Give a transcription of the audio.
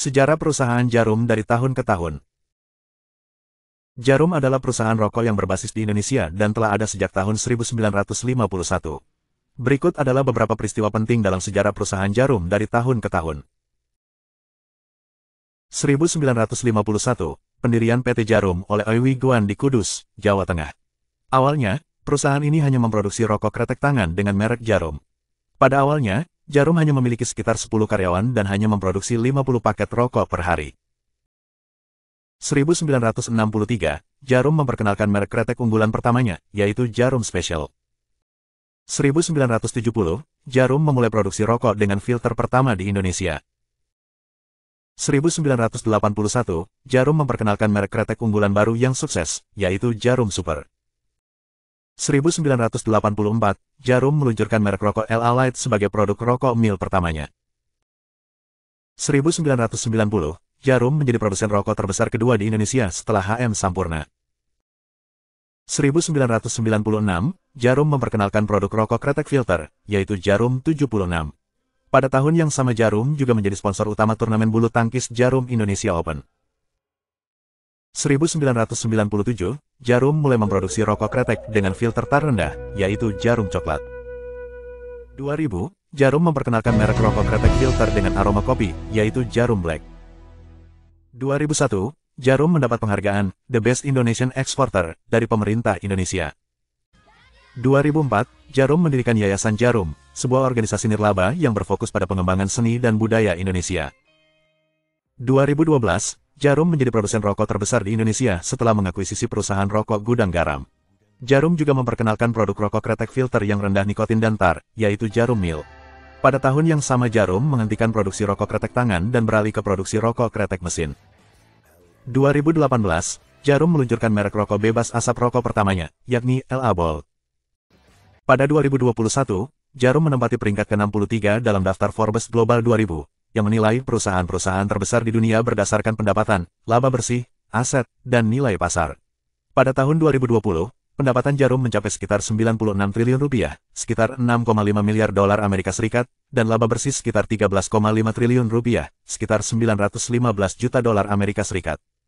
Sejarah perusahaan Jarum dari tahun ke tahun. Jarum adalah perusahaan rokok yang berbasis di Indonesia dan telah ada sejak tahun 1951. Berikut adalah beberapa peristiwa penting dalam sejarah perusahaan Jarum dari tahun ke tahun. 1951, pendirian PT Jarum oleh Oiwi Guan di Kudus, Jawa Tengah. Awalnya, perusahaan ini hanya memproduksi rokok kretek tangan dengan merek Jarum. Pada awalnya, Jarum hanya memiliki sekitar 10 karyawan dan hanya memproduksi 50 paket rokok per hari. 1963, Jarum memperkenalkan merek kretek unggulan pertamanya, yaitu Jarum Special. 1970, Jarum memulai produksi rokok dengan filter pertama di Indonesia. 1981, Jarum memperkenalkan merek kretek unggulan baru yang sukses, yaitu Jarum Super. 1984, Jarum meluncurkan merek rokok LA Light sebagai produk rokok mil pertamanya. 1990, Jarum menjadi produsen rokok terbesar kedua di Indonesia setelah HM Sampurna. 1996, Jarum memperkenalkan produk rokok kretek filter, yaitu Jarum 76. Pada tahun yang sama Jarum juga menjadi sponsor utama turnamen bulu tangkis Jarum Indonesia Open. 1997, Jarum mulai memproduksi rokok kretek dengan filter rendah, yaitu jarum coklat. 2000, Jarum memperkenalkan merek rokok kretek filter dengan aroma kopi, yaitu Jarum Black. 2001, Jarum mendapat penghargaan The Best Indonesian Exporter dari pemerintah Indonesia. 2004, Jarum mendirikan Yayasan Jarum, sebuah organisasi nirlaba yang berfokus pada pengembangan seni dan budaya Indonesia. 2012, Jarum menjadi produsen rokok terbesar di Indonesia setelah mengakuisisi perusahaan rokok Gudang Garam. Jarum juga memperkenalkan produk rokok kretek filter yang rendah nikotin dan tar, yaitu Jarum Mil. Pada tahun yang sama Jarum menghentikan produksi rokok kretek tangan dan beralih ke produksi rokok kretek mesin. 2018, Jarum meluncurkan merek rokok bebas asap rokok pertamanya, yakni El Abol. Pada 2021, Jarum menempati peringkat ke-63 dalam daftar Forbes Global 2000, yang menilai perusahaan-perusahaan terbesar di dunia berdasarkan pendapatan, laba bersih, aset, dan nilai pasar. Pada tahun 2020, pendapatan Jarum mencapai sekitar 96 triliun rupiah, sekitar 6,5 miliar dolar Amerika Serikat, dan laba bersih sekitar 13,5 triliun rupiah, sekitar 915 juta dolar Amerika Serikat.